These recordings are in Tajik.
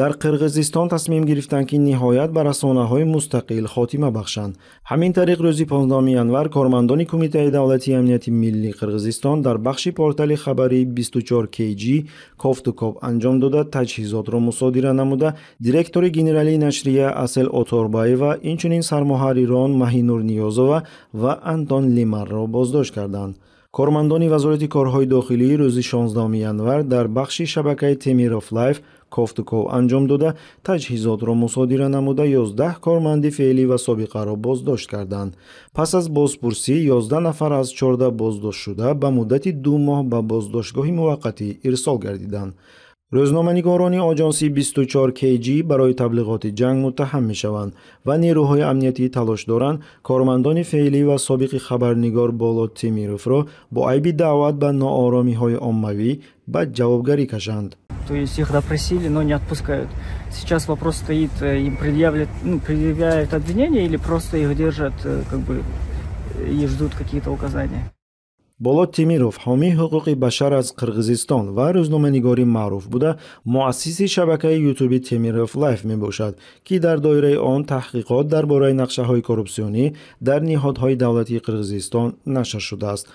дар қирғизистон тасмим гирифтанд ки ниҳоят ба расонаҳои мустақил хотима бахшанд ҳамин тариқ рӯзи 15 январ кормандони кумитаи давлати амнияти милли қирғизистон дар бахши портали хабари 24 kg кофтукоп анҷом дода таҷҳизотро мусодира намуда директори генералии нашрия асел оторбаева инчунин сармуҳаррирон маҳинур ниёзова ва антон лимарро боздошт карданд кормандони вазорати корҳои дохилӣ рӯзи 16 январ дар бахши шабакаи temer of life кофтуков анҷом дода таҷҳизотро мусодира намуда 11 корманди феълӣ ва собиқаро боздошт карданд пас аз бозпурсӣ 11 нафар аз 14 боздоштшуда ба муддати ду моҳ ба боздоштгоҳи муваққатӣ ирсол гардиданд рӯзноманигорони оҷонси 24 kg барои таблиғоти ҷанг муттаҳам мешаванд ва нерӯҳои амнияти талош доранд кормандони феълӣ ва собиқи хабарнигор боло темировро бо айби даъват ба нооромиҳои оммавӣ ба ҷавобгарӣ кашанд то есть их допросили но не отпускают сейчас вопрос стоит э, им предъявляют ну, предъявляют обвинение или просто их держат э, как бы э, и ждут какие то указания боло темиров ҳомии ҳуқуқи башар аз қирғизистон ва рӯзноманигори маъруф буда муассиси шабакаи ютуби темиров лайф мебошад ки дар доираи он таҳқиқот дар бораи нақшаҳои коррупсионӣ дар ниҳодҳои давлатии қирғизистон нашр шудааст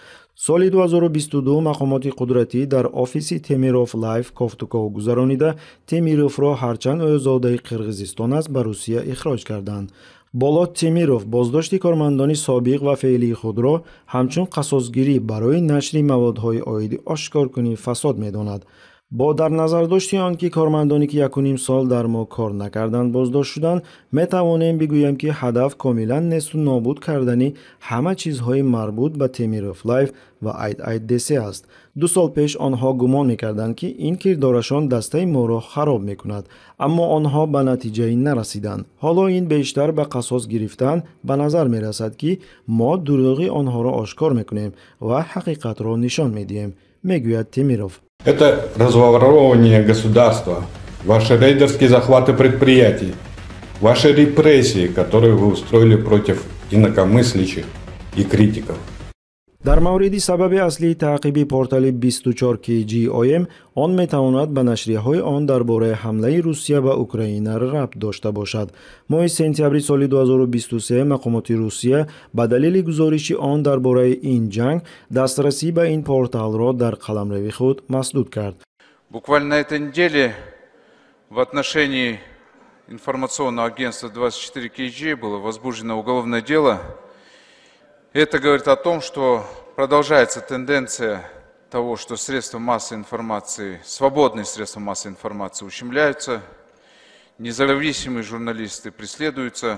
соли 2022 мақомоти қудратӣ дар офиси темиров лайф кофтуков гузаронида темировро ҳарчанд ӯзодаи қирғизистон аст ба русия ихроҷ карданд болот темиров боздошти кормандони собиқ ва феълии худро ҳамчун қасосгирӣ барои нашри маводҳои оиди ошкоркунии фасод медонад бо дар назар дошти он ки кормандоне ки якуним сол дар мо кор накарданд боздошт шуданд метавонем бигӯем ки ҳадаф комилан несту нобуд кардани ҳама чизҳои марбут ба темирф лайф ва айд-айд десе аст ду сол пеш онҳо гумон мекарданд ки ин кирдорашон дастаи моро хароб мекунад аммо онҳо ба натиҷае нарасиданд ҳоло ин бештар ба қасос гирифтан ба назар мерасад ки мо дурӯғи онҳоро ошкор мекунем ва ҳақиқатро нишон медиҳем мегӯяд темиров Это разворовывание государства, ваши рейдерские захваты предприятий, ваши репрессии, которые вы устроили против инакомыслящих и критиков – дар мавриди сабаби аслии таъқиби портали 24 kgim он метавонад ба нашрияҳои он дар бораи ҳамлаи русия ба украина рабт дошта бошад моҳи сентябри соли 2023 мақомоти русия ба далели гузориши он дар бораи ин ҷанг дастрасӣ ба ин порталро дар қаламрави худ маҳдуд кард буквально на этой неделе в отношении информационного агентства 24 kg было возбуждено уголовное дело Это говорит о том, что продолжается тенденция того, что средства массовой информации, свободные средства массовой информации ущемляются, независимые журналисты преследуются.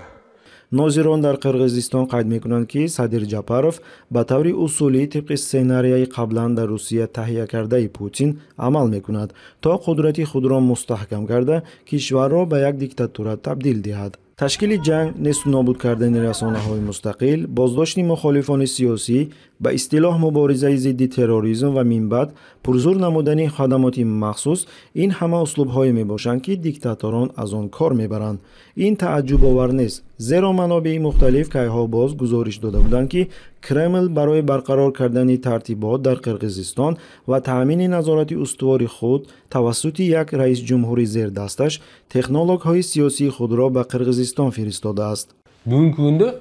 нозирон дар қирғизистон қайд мекунанд ки садир ҷапаров ба таври тибқи сценарияи қаблан дар русия таҳия путин амал мекунад то қудрати худро мустаҳкам карда кишварро ба як диктатура табдил диҳад ташкили ҷанг несту нобуд кардани расонаҳои мустақил боздошти мухолифони сиёсӣ ба истилоҳ муборизаи зидди терроризм ва минбаъд пурзӯр намудани хадамоти махсус ин ҳама услубҳое мебошанд ки диктаторон аз он кор мебаранд ин тааҷҷубовар нест зеро манобеи мухталиф кайҳо боз гузориш дода буданд ки кремл барои барқарор кардани тартибот дар қирғизистон ва таъмини назорати устувори худ тавассути як раис ҷумҳури зердасташ технологҳои сиёсии худро ба қирғизистон фиристодааст бугунки кунда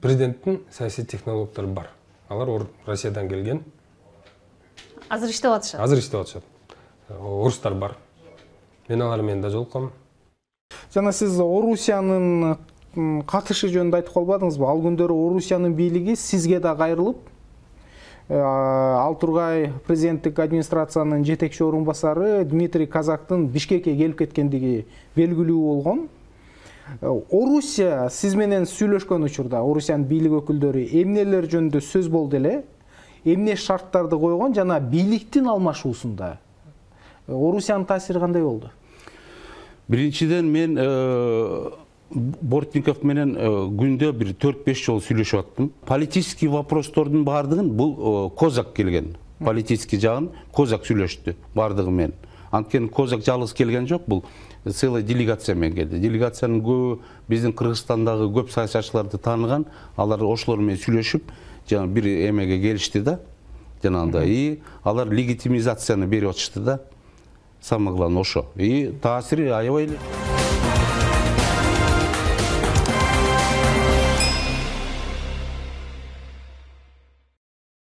президенттин саясий технологтор бар алар россиядан келген азыр иштеп атышат азыр иштеп атышат орустар бар мен алар менен да жолуккам жана сиз орусиянын катышы жөнүндө айтып калбадыңызбы ал күндөрү орусиянын бийлиги сизге да кайрылып э, ал тургай президенттик администрациянын жетекчи орун басары дмитрий казактын бишкекке келип кеткендиги белгилүү болгон э, орусия сиз менен сүйлөшкөн учурда орусиянын бийлик өкүлдөрү эмнелер жөнүндө сөз болду эле эмне шарттарды койгон жана бийликтин алмашуусунда э, орусиянын таасири кандай болду биринчиден мен бортников менен э, күндө бир төрт беш жолу сүйлөшүп аттым политический вопростордун баардыгын бул э, козак келген политический жагын козак сүйлөштү баардыгы менен анткени козак жалгыз келген жок бул целый делегация менен келди делегациянын көбү биздин кыргызстандагы көп саясатчыларды тааныган алар ошолор менен сүйлөшүп жана бир эмеге келишти да жанагындай и алар легитимизацияны берип атышты да самое главное ошо и таасири аябай эле